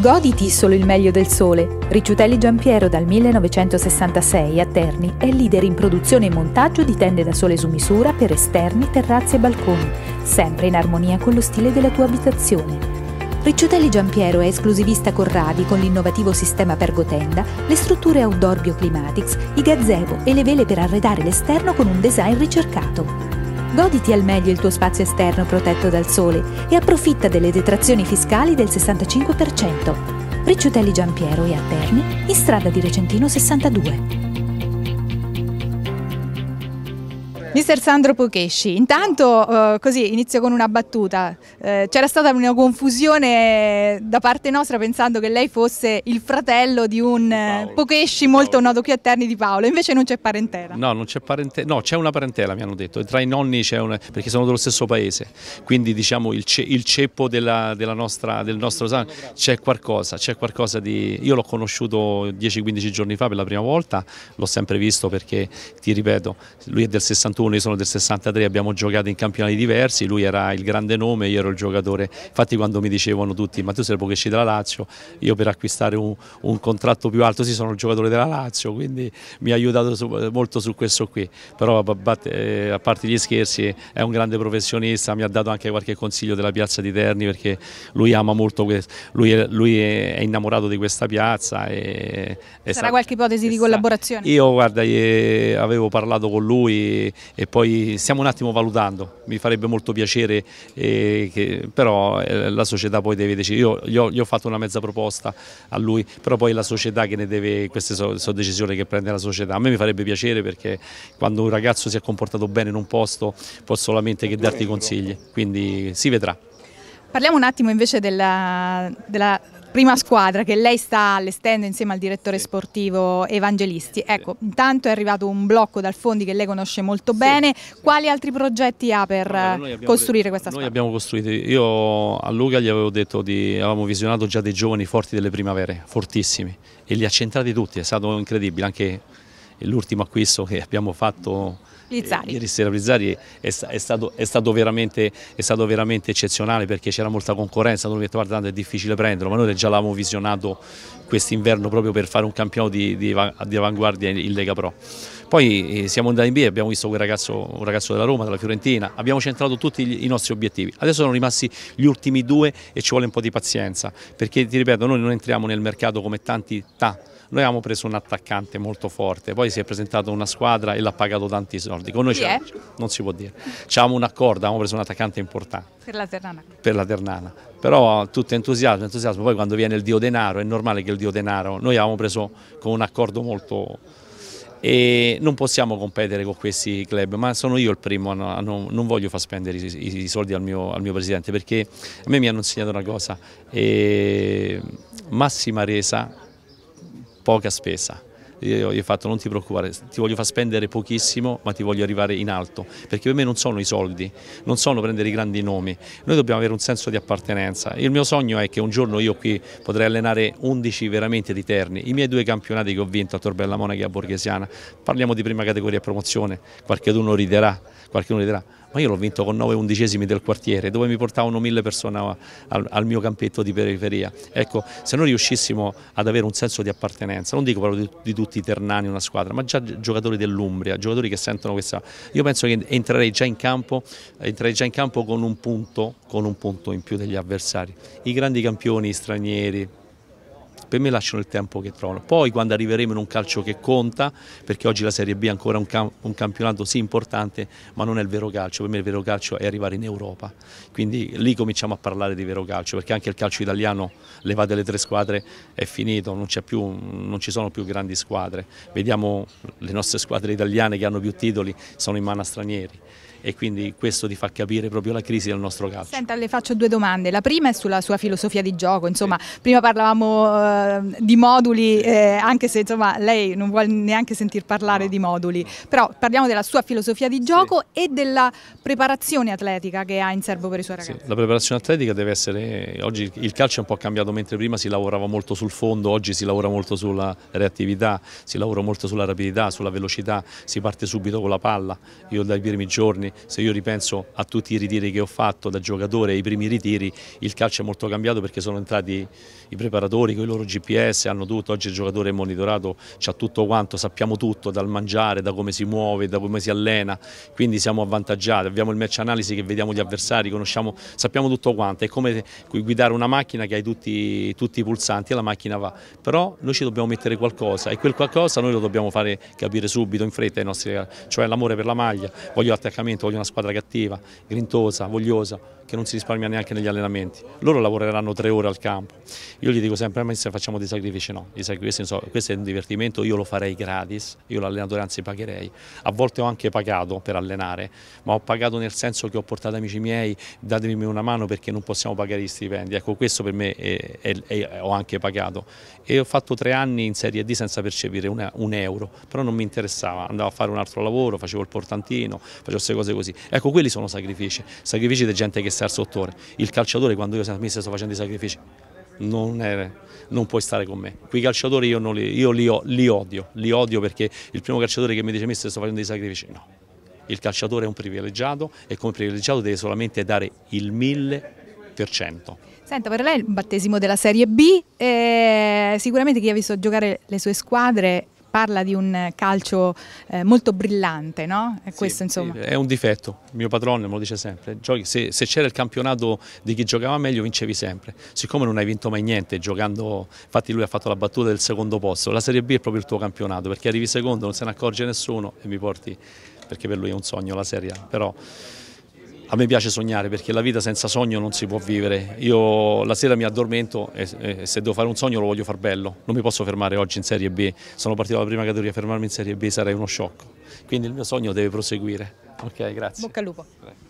Goditi solo il meglio del sole. Ricciutelli Giampiero dal 1966 a Terni è leader in produzione e montaggio di tende da sole su misura per esterni, terrazze e balconi, sempre in armonia con lo stile della tua abitazione. Ricciutelli Giampiero è esclusivista Corradi con l'innovativo sistema pergotenda, le strutture outdoor bioclimatics, i gazebo e le vele per arredare l'esterno con un design ricercato. Goditi al meglio il tuo spazio esterno protetto dal sole e approfitta delle detrazioni fiscali del 65%. Ricciutelli Giampiero e a Terni, in strada di Recentino 62. Mister Sandro Pochesci, intanto eh, così inizio con una battuta, eh, c'era stata una confusione da parte nostra pensando che lei fosse il fratello di un eh, Paolo. Pochesci molto noto qui a Terni di Paolo, invece non c'è parentela. No, non c'è parentela, no c'è una parentela mi hanno detto, tra i nonni c'è una, perché sono dello stesso paese, quindi diciamo il, ce, il ceppo della, della nostra, del nostro sangue, c'è qualcosa, c'è qualcosa di, io l'ho conosciuto 10-15 giorni fa per la prima volta, l'ho sempre visto perché ti ripeto, lui è del 61 41, io sono del 63, abbiamo giocato in campionati diversi, lui era il grande nome, io ero il giocatore, infatti quando mi dicevano tutti ma tu sei il Bocchesci della Lazio, io per acquistare un, un, contratto più alto sì sono il giocatore della Lazio, quindi mi ha aiutato su, molto su questo qui, però eh, a, parte gli scherzi è un grande professionista, mi ha dato anche qualche consiglio della piazza di Terni perché lui ama molto, lui, lui è innamorato di questa piazza. E, Sarà qualche ipotesi di collaborazione? Io guarda, avevo parlato con lui e poi stiamo un attimo valutando, mi farebbe molto piacere, eh, che, però eh, la società poi deve decidere, io gli ho, gli ho, fatto una mezza proposta a lui, però poi la società che ne deve, queste sono so decisioni che prende la società, a me mi farebbe piacere perché quando un ragazzo si è comportato bene in un posto può solamente che darti consigli, quindi si vedrà. Parliamo un attimo invece della, della prima squadra che lei sta allestendo insieme al direttore sì. sportivo Evangelisti. Eh, ecco, intanto è arrivato un blocco dal Fondi che lei conosce molto sì. bene. Quali altri progetti ha per allora, costruire questa squadra? Noi abbiamo costruito, io a Luca gli avevo detto di, avevamo visionato già dei giovani forti delle primavere, fortissimi, e li ha centrati tutti, è stato incredibile, anche l'ultimo acquisto che abbiamo fatto Lizzari. Eh, ieri sera Lizzari è, è, stato, è, stato veramente, è, stato, veramente, eccezionale perché c'era molta concorrenza, noi detto guarda è difficile prenderlo, ma noi già l'avevamo visionato quest'inverno proprio per fare un campione di, di, di avanguardia in, Lega Pro. Poi eh, siamo andati in B, abbiamo visto quel ragazzo, un ragazzo della Roma, della Fiorentina, abbiamo centrato tutti i nostri obiettivi. Adesso sono rimasti gli ultimi due e ci vuole un po' di pazienza, perché ti ripeto, noi non entriamo nel mercato come tanti TAP noi abbiamo preso un attaccante molto forte, poi si è presentata una squadra e l'ha pagato tanti soldi. Con noi c'è, non si può dire. C'avevamo un accordo, abbiamo preso un attaccante importante. Per la Ternana. Per la Ternana. Però tutto entusiasmo, entusiasmo. Poi quando viene il Dio Denaro, è normale che il Dio Denaro, noi abbiamo preso con un accordo molto e non possiamo competere con questi club, ma sono io il primo, a non, non voglio far spendere i, i soldi al mio, al mio, presidente perché a me mi hanno insegnato una cosa, ehm, massima resa poca spesa. Io gli ho fatto non ti preoccupare, ti voglio far spendere pochissimo ma ti voglio arrivare in alto, perché per me non sono i soldi, non sono prendere i grandi nomi, noi dobbiamo avere un senso di appartenenza. Il mio sogno è che un giorno io qui potrei allenare 11 veramente di terni, i miei due campionati che ho vinto a Torbella Monaca e a Borghesiana, parliamo di prima categoria promozione, qualcuno riderà, qualcuno riderà, ma io l'ho vinto con 9 undicesimi del quartiere, dove mi portavano mille persone al, al, mio campetto di periferia. Ecco, se noi riuscissimo ad avere un senso di appartenenza, non dico proprio di, di tutti i ternani una squadra, ma già giocatori dell'Umbria, giocatori che sentono questa... Io penso che entrerei già in campo, entrerei già in campo con un punto, con un punto in più degli avversari. I grandi campioni stranieri, per me lasciano il tempo che trovano. Poi quando arriveremo in un calcio che conta, perché oggi la Serie B è ancora un, cam un, campionato sì importante, ma non è il vero calcio, per me il vero calcio è arrivare in Europa. Quindi lì cominciamo a parlare di vero calcio, perché anche il calcio italiano, levate le tre squadre, è finito, non, è più, non ci sono più grandi squadre. Vediamo le nostre squadre italiane che hanno più titoli, sono in mano a stranieri e quindi questo ti fa capire proprio la crisi del nostro calcio. Senta, le faccio due domande. La prima è sulla sua filosofia di gioco, insomma, sì. prima parlavamo eh, di moduli, eh, anche se insomma, lei non vuole neanche sentir parlare no. di moduli, no. però parliamo della sua filosofia di gioco sì. e della preparazione atletica che ha in serbo per i suoi ragazzi. Sì, la preparazione atletica deve essere, oggi il calcio è un po' cambiato, mentre prima si lavorava molto sul fondo, oggi si lavora molto sulla reattività, si lavora molto sulla rapidità, sulla velocità, si parte subito con la palla, io dai primi giorni se io ripenso a tutti i ritiri che ho fatto da giocatore, i primi ritiri, il calcio è molto cambiato perché sono entrati i preparatori con i loro GPS, hanno tutto, oggi il giocatore è monitorato, c'ha tutto quanto, sappiamo tutto dal mangiare, da come si muove, da come si allena, quindi siamo avvantaggiati, abbiamo il match analisi che vediamo gli avversari, conosciamo, sappiamo tutto quanto, è come guidare una macchina che hai tutti, tutti i pulsanti e la macchina va, però noi ci dobbiamo mettere qualcosa e quel qualcosa noi lo dobbiamo fare capire subito in fretta ai nostri, cioè l'amore per la maglia, voglio attaccamento voglio una squadra cattiva, grintosa, vogliosa, che non si risparmia neanche negli allenamenti. Loro lavoreranno tre ore al campo. Io gli dico sempre, ah, ma se facciamo dei sacrifici no, sacrifici, so, questo è un divertimento, io lo farei gratis, io l'allenatore anzi pagherei. A volte ho anche pagato per allenare, ma ho pagato nel senso che ho portato amici miei, datemi una mano perché non possiamo pagare gli stipendi. Ecco, questo per me è, è, è, ho anche pagato. E ho fatto tre anni in Serie D senza percepire una, un euro, però non mi interessava, andavo a fare un altro lavoro, facevo il portantino, facevo queste cose così. Ecco, quelli sono sacrifici, sacrifici di gente che si stare sottore. Il calciatore quando io mi sto facendo i sacrifici non, è, non, puoi stare con me. Quei calciatori io, li, io li, li, odio, li odio perché il primo calciatore che mi dice mister sto facendo dei sacrifici, no. Il calciatore è un privilegiato e come privilegiato deve solamente dare il mille per cento. Senta, per lei il battesimo della Serie B, eh, sicuramente chi ha visto giocare le sue squadre parla di un eh, calcio eh, molto brillante, no? È questo sì, insomma. è un difetto, il mio padrone me lo dice sempre, Giochi, se, se c'era il campionato di chi giocava meglio vincevi sempre, siccome non hai vinto mai niente giocando, infatti lui ha fatto la battuta del secondo posto, la Serie B è proprio il tuo campionato perché arrivi secondo, non se ne accorge nessuno e mi porti, perché per lui è un sogno la Serie A, però... A me piace sognare perché la vita senza sogno non si può vivere. Io la sera mi addormento e, e, se devo fare un sogno lo voglio far bello. Non mi posso fermare oggi in Serie B. Sono partito dalla prima categoria, fermarmi in Serie B sarei uno sciocco. Quindi il mio sogno deve proseguire. Ok, grazie. Bocca al lupo.